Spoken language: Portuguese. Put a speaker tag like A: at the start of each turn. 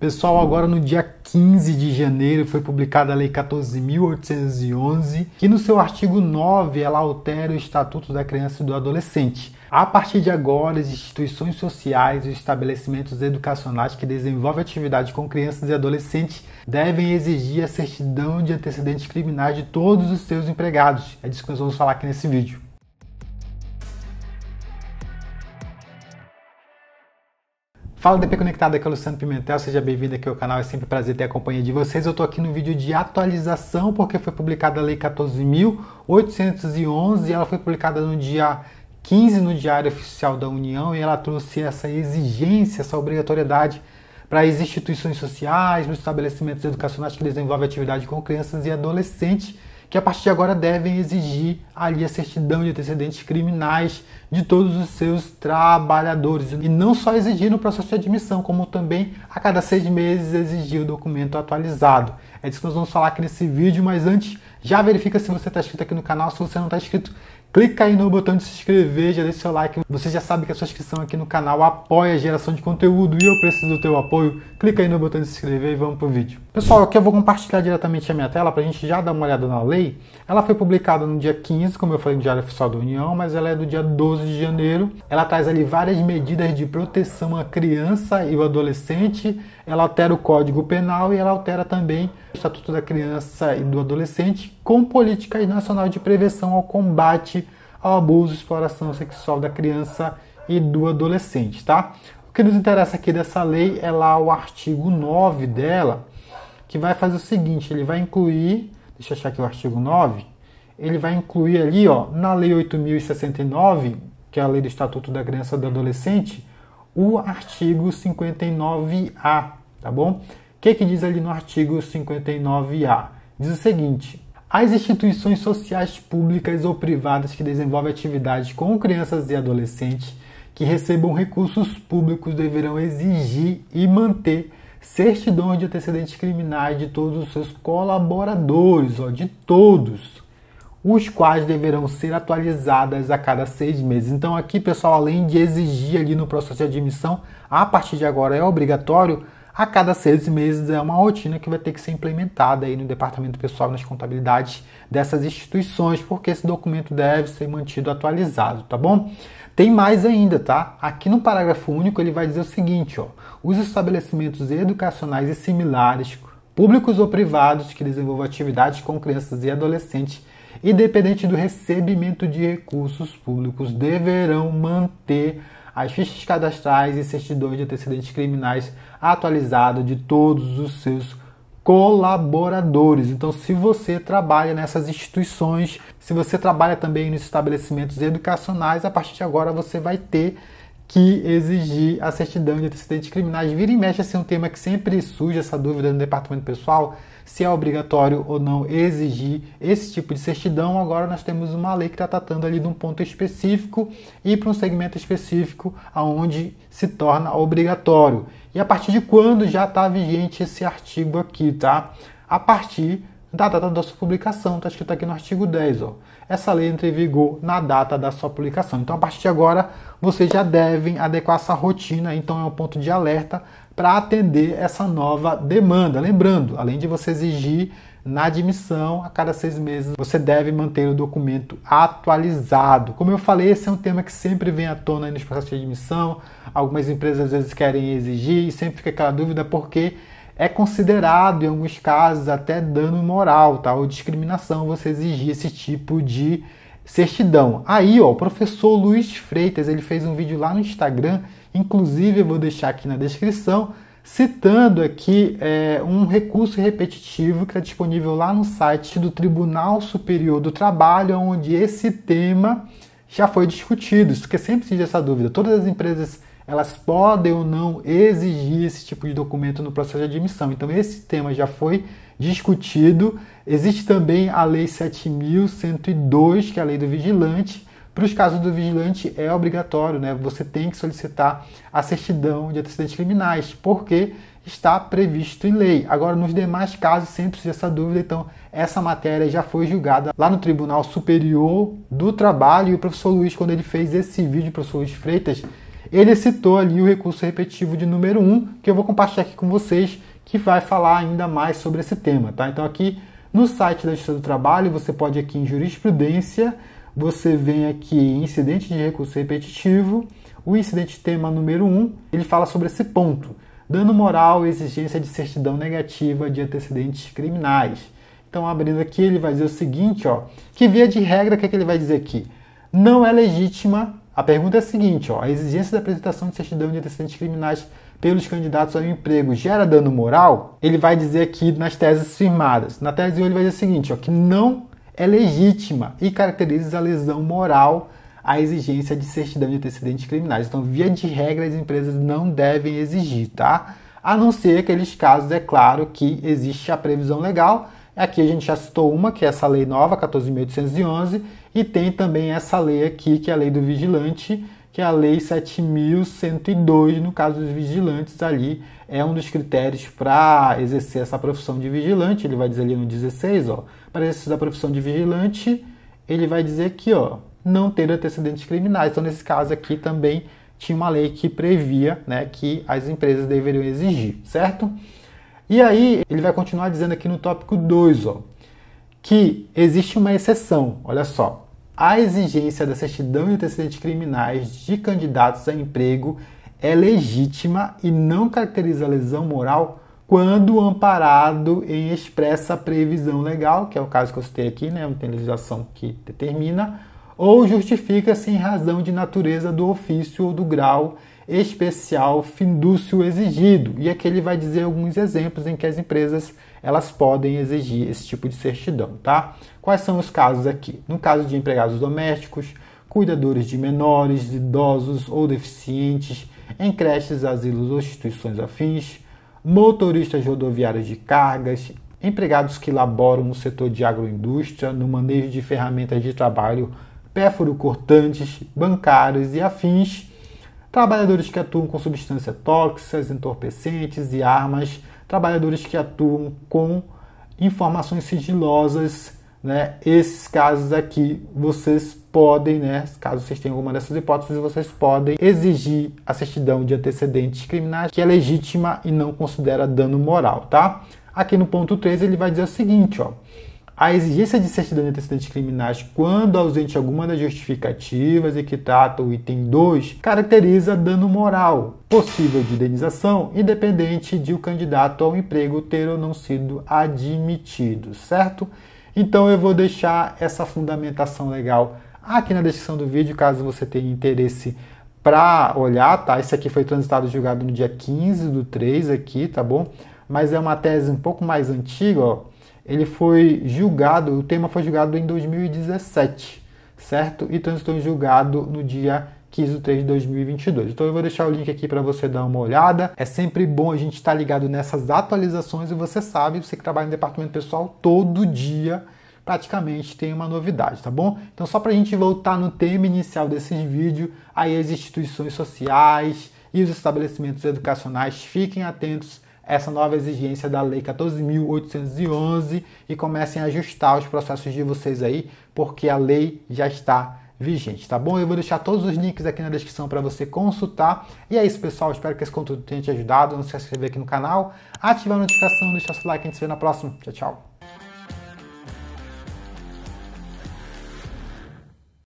A: Pessoal, agora no dia 15 de janeiro foi publicada a Lei 14.811, que no seu artigo 9 ela altera o Estatuto da Criança e do Adolescente. A partir de agora, as instituições sociais e estabelecimentos educacionais que desenvolvem atividade com crianças e adolescentes devem exigir a certidão de antecedentes criminais de todos os seus empregados. É disso que nós vamos falar aqui nesse vídeo. Fala DP Conectado, aqui é o Luciano Pimentel, seja bem-vindo aqui ao canal, é sempre um prazer ter a companhia de vocês. Eu estou aqui no vídeo de atualização porque foi publicada a Lei 14.811 e ela foi publicada no dia 15 no Diário Oficial da União e ela trouxe essa exigência, essa obrigatoriedade para as instituições sociais, nos estabelecimentos educacionais que desenvolvem atividade com crianças e adolescentes que a partir de agora devem exigir ali a certidão de antecedentes criminais de todos os seus trabalhadores e não só exigir no processo de admissão, como também a cada seis meses exigir o documento atualizado. É disso que nós vamos falar aqui nesse vídeo, mas antes já verifica se você está inscrito aqui no canal, se você não está inscrito, Clica aí no botão de se inscrever, já deixa o seu like. Você já sabe que a sua inscrição aqui no canal apoia a geração de conteúdo e eu preciso do teu apoio. Clica aí no botão de se inscrever e vamos pro vídeo. Pessoal, aqui eu vou compartilhar diretamente a minha tela para a gente já dar uma olhada na lei. Ela foi publicada no dia 15, como eu falei, no Diário Oficial da União, mas ela é do dia 12 de janeiro. Ela traz ali várias medidas de proteção à criança e ao adolescente. Ela altera o Código Penal e ela altera também o Estatuto da Criança e do Adolescente, com políticas nacionais de prevenção ao combate ao abuso e exploração sexual da criança e do adolescente, tá? O que nos interessa aqui dessa lei é lá o artigo 9 dela, que vai fazer o seguinte, ele vai incluir, deixa eu achar aqui o artigo 9, ele vai incluir ali, ó, na lei 8069, que é a lei do Estatuto da Criança e do Adolescente, o artigo 59A, tá bom? O que, que diz ali no artigo 59A? Diz o seguinte: as instituições sociais públicas ou privadas que desenvolvem atividades com crianças e adolescentes que recebam recursos públicos deverão exigir e manter certidões de antecedentes criminais de todos os seus colaboradores, ó, de todos, os quais deverão ser atualizadas a cada seis meses. Então, aqui, pessoal, além de exigir ali no processo de admissão, a partir de agora é obrigatório a cada seis meses é uma rotina que vai ter que ser implementada aí no departamento pessoal nas contabilidades dessas instituições, porque esse documento deve ser mantido atualizado, tá bom? Tem mais ainda, tá? Aqui no parágrafo único ele vai dizer o seguinte, ó: os estabelecimentos educacionais e similares, públicos ou privados que desenvolvam atividades com crianças e adolescentes independente do recebimento de recursos públicos, deverão manter as fichas cadastrais e certidões de antecedentes criminais atualizado de todos os seus colaboradores. Então, se você trabalha nessas instituições, se você trabalha também nos estabelecimentos educacionais, a partir de agora você vai ter que exigir a certidão de antecedentes criminais. Vira e mexe, assim, é um tema que sempre surge essa dúvida no departamento pessoal se é obrigatório ou não exigir esse tipo de certidão. Agora nós temos uma lei que está tratando ali de um ponto específico e para um segmento específico aonde se torna obrigatório. E a partir de quando já está vigente esse artigo aqui, tá? A partir da data da sua publicação, está escrito aqui no artigo 10. Ó. Essa lei entra em vigor na data da sua publicação. Então, a partir de agora, vocês já devem adequar essa rotina. Então, é um ponto de alerta para atender essa nova demanda. Lembrando, além de você exigir na admissão, a cada seis meses você deve manter o documento atualizado. Como eu falei, esse é um tema que sempre vem à tona nos processos de admissão. Algumas empresas às vezes querem exigir e sempre fica aquela dúvida porque é considerado, em alguns casos, até dano moral tá? ou discriminação você exigir esse tipo de certidão. Aí, ó, o professor Luiz Freitas, ele fez um vídeo lá no Instagram, inclusive eu vou deixar aqui na descrição, citando aqui é, um recurso repetitivo que está disponível lá no site do Tribunal Superior do Trabalho, onde esse tema já foi discutido. Isso que sempre existe essa dúvida. Todas as empresas elas podem ou não exigir esse tipo de documento no processo de admissão. Então esse tema já foi discutido. Existe também a Lei 7.102, que é a Lei do Vigilante. Para os casos do vigilante é obrigatório, né? Você tem que solicitar a certidão de antecedentes criminais, porque está previsto em lei. Agora, nos demais casos, sempre surge essa dúvida, então essa matéria já foi julgada lá no Tribunal Superior do Trabalho e o professor Luiz, quando ele fez esse vídeo, o professor Luiz Freitas, ele citou ali o recurso repetitivo de número 1, que eu vou compartilhar aqui com vocês, que vai falar ainda mais sobre esse tema, tá? Então aqui no site da Justiça do Trabalho, você pode aqui em jurisprudência, você vem aqui em incidente de recurso repetitivo, o incidente tema número 1, ele fala sobre esse ponto, dano moral, exigência de certidão negativa de antecedentes criminais. Então, abrindo aqui, ele vai dizer o seguinte, ó, que via de regra, o que, é que ele vai dizer aqui? Não é legítima, a pergunta é a seguinte, ó, a exigência da apresentação de certidão de antecedentes criminais pelos candidatos ao emprego gera dano moral, ele vai dizer aqui nas teses firmadas. Na tese 1 ele vai dizer o seguinte, ó, que não é legítima e caracteriza a lesão moral a exigência de certidão de antecedentes criminais. Então, via de regra, as empresas não devem exigir, tá? A não ser aqueles casos, é claro, que existe a previsão legal. Aqui a gente já citou uma, que é essa lei nova, 14.811, e tem também essa lei aqui, que é a lei do vigilante, que é a Lei 7.102, no caso dos vigilantes, ali é um dos critérios para exercer essa profissão de vigilante. Ele vai dizer ali no 16, ó, para exercer a profissão de vigilante, ele vai dizer aqui, ó, não ter antecedentes criminais. Então, nesse caso aqui também tinha uma lei que previa né, que as empresas deveriam exigir, certo? E aí, ele vai continuar dizendo aqui no tópico 2, ó, que existe uma exceção, olha só a exigência da certidão de antecedentes criminais de candidatos a emprego é legítima e não caracteriza lesão moral quando amparado em expressa previsão legal, que é o caso que eu citei aqui, né? tem legislação que determina, ou justifica-se em razão de natureza do ofício ou do grau especial findúcio exigido. E aqui ele vai dizer alguns exemplos em que as empresas elas podem exigir esse tipo de certidão, tá? Quais são os casos aqui? No caso de empregados domésticos, cuidadores de menores, idosos ou deficientes, em creches, asilos ou instituições afins, motoristas rodoviários de cargas, empregados que laboram no setor de agroindústria, no manejo de ferramentas de trabalho, pérfuro cortantes, bancários e afins trabalhadores que atuam com substâncias tóxicas, entorpecentes e armas, trabalhadores que atuam com informações sigilosas, né? Esses casos aqui vocês podem, né, caso vocês tenham alguma dessas hipóteses, vocês podem exigir a certidão de antecedentes criminais que é legítima e não considera dano moral, tá? Aqui no ponto 3 ele vai dizer o seguinte, ó: a exigência de certidão de antecedentes criminais quando ausente alguma das justificativas e que trata o item 2 caracteriza dano moral possível de indenização, independente de o candidato ao emprego ter ou não sido admitido, certo? Então eu vou deixar essa fundamentação legal aqui na descrição do vídeo, caso você tenha interesse para olhar, tá? Isso aqui foi transitado julgado no dia 15 do 3 aqui, tá bom? Mas é uma tese um pouco mais antiga, ó ele foi julgado, o tema foi julgado em 2017, certo? E transitou em julgado no dia 15 de 3 de 2022. Então eu vou deixar o link aqui para você dar uma olhada. É sempre bom a gente estar tá ligado nessas atualizações e você sabe, você que trabalha no departamento pessoal, todo dia praticamente tem uma novidade, tá bom? Então só para a gente voltar no tema inicial desse vídeo, aí as instituições sociais e os estabelecimentos educacionais fiquem atentos essa nova exigência da Lei 14.811 e comecem a ajustar os processos de vocês aí, porque a lei já está vigente, tá bom? Eu vou deixar todos os links aqui na descrição para você consultar. E é isso, pessoal. Espero que esse conteúdo tenha te ajudado. Não se inscrever aqui no canal, ativar a notificação, deixar seu like. A gente se vê na próxima. Tchau, tchau.